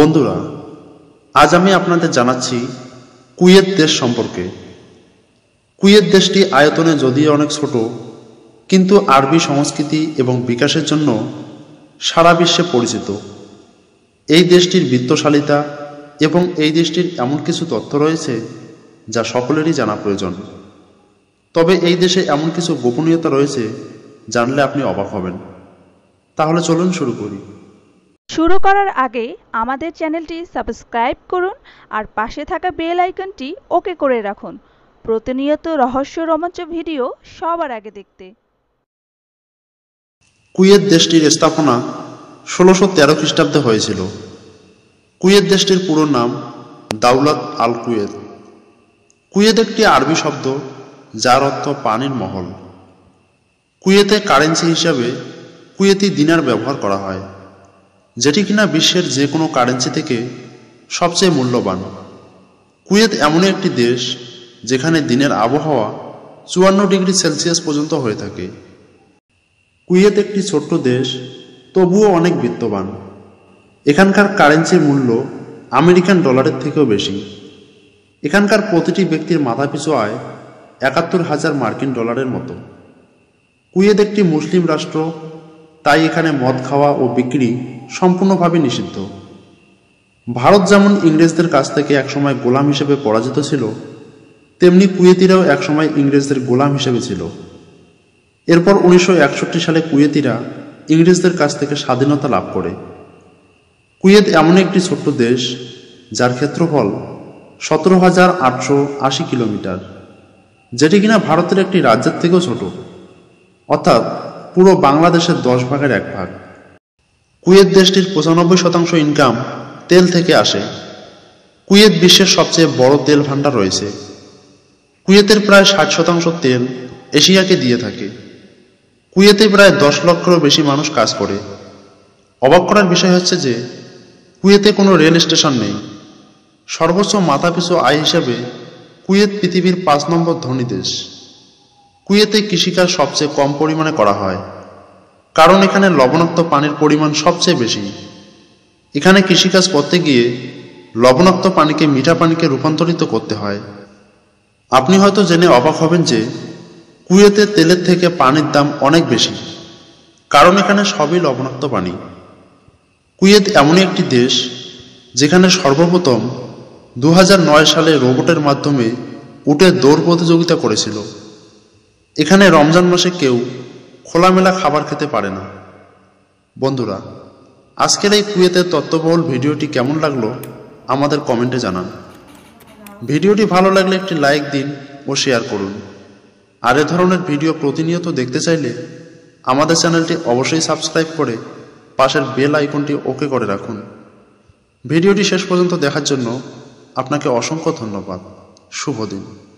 বন্ধুরা আজ আমি আপনাদের জানাচ্ছি কুয়েত দেশ সম্পর্কে কুয়েত দেশটি আয়তনে যদিও অনেক ছোট কিন্তু আরবি সংস্কৃতি এবং বিকাশের জন্য সারা বিশ্বে পরিচিত এই দেশটির বিত্তশালিতা এবং এই দেশটির এমন কিছু তথ্য রয়েছে যা সকলেরই জানা প্রয়োজন তবে এই দেশে এমন কিছু গোপনীয়তা রয়েছে জানলে আপনি অবাক হবেন তাহলে চলুন শুরু করি শুরু করার আগে আমাদের চ্যানেলটি সাবস্ক্রাইব করুন আর পাশে থাকা বেল আইকনটি ওকে করে রাখুন প্রতিনিয়ত রহস্য রোমাঞ্চ ভিডিও সবার আগে দেখতে কুয়েত দেশটির স্থাপনা ষোলোশো তেরো খ্রিস্টাব্দে হয়েছিল কুয়েত দেশটির পুরো নাম দাউলাত আল কুয়েত কুয়েত একটি আরবি শব্দ যার অর্থ পানির মহল কুয়েতে কারেন্সি হিসাবে কুয়েতি দিনার ব্যবহার করা হয় যেটি কিনা বিশ্বের যে কোনো কারেন্সি থেকে সবচেয়ে মূল্যবান কুয়েত এমন একটি দেশ যেখানে দিনের আবহাওয়া চুয়ান্ন ডিগ্রি সেলসিয়াস পর্যন্ত হয়ে থাকে কুয়েত একটি ছোট্ট দেশ তবুও অনেক বিত্তবান এখানকার কারেন্সির মূল্য আমেরিকান ডলারের থেকেও বেশি এখানকার প্রতিটি ব্যক্তির মাথাপিছু আয় একাত্তর হাজার মার্কিন ডলারের মতো কুয়েত একটি মুসলিম রাষ্ট্র তাই এখানে মদ খাওয়া ও বিক্রি সম্পূর্ণভাবে নিষিদ্ধ ভারত যেমন ইংরেজদের কাছ থেকে একসময় গোলাম হিসেবে পরাজিত ছিল তেমনি কুয়েতিরাও একসময় ইংরেজদের গোলাম হিসেবে ছিল এরপর উনিশশো সালে কুয়েতিরা ইংরেজদের কাছ থেকে স্বাধীনতা লাভ করে কুয়েত এমন একটি ছোট্ট দেশ যার ক্ষেত্রফল সতেরো হাজার আটশো আশি কিলোমিটার যেটি কিনা ভারতের একটি রাজ্যের থেকেও ছোট অর্থাৎ পুরো বাংলাদেশের দশ ভাগের এক ভাগ কুয়েত দেশটির পঁচানব্বই শতাংশ ইনকাম তেল থেকে আসে কুয়েত বিশ্বের সবচেয়ে বড় তেল ভাণ্ডার রয়েছে কুয়েতের প্রায় ষাট শতাংশ তেল এশিয়াকে দিয়ে থাকে কুয়েতে প্রায় দশ লক্ষেরও বেশি মানুষ কাজ করে অবাক করার বিষয় হচ্ছে যে কুয়েতে কোনো রেল স্টেশন নেই সর্বোচ্চ মাথাপিছু আয় হিসাবে কুয়েত পৃথিবীর পাঁচ নম্বর ধনী দেশ কুয়েতে কৃষিকাজ সবচেয়ে কম পরিমাণে করা হয় কারণ এখানে লবণাক্ত পানির পরিমাণ সবচেয়ে বেশি এখানে কৃষিকাজ করতে গিয়ে লবণাক্ত পানিকে মিঠা পানিকে রূপান্তরিত করতে হয় আপনি হয়তো জেনে অবাক হবেন যে কুয়েতে তেলের থেকে পানির দাম অনেক বেশি কারণ এখানে সবই লবণাক্ত পানি কুয়েত এমনই একটি দেশ যেখানে সর্বপ্রথম দু সালে রোবটের মাধ্যমে উঠে দৌড় প্রতিযোগিতা করেছিল এখানে রমজান মাসে কেউ খোলামেলা খাবার খেতে পারে না বন্ধুরা আজকের এই কুয়েতের তত্ত্ববহুল ভিডিওটি কেমন লাগলো আমাদের কমেন্টে জানান ভিডিওটি ভালো লাগলে একটি লাইক দিন ও শেয়ার করুন আর এ ধরনের ভিডিও প্রতিনিয়ত দেখতে চাইলে আমাদের চ্যানেলটি অবশ্যই সাবস্ক্রাইব করে পাশের বেল আইকনটি ওকে করে রাখুন ভিডিওটি শেষ পর্যন্ত দেখার জন্য আপনাকে অসংখ্য ধন্যবাদ শুভ দিন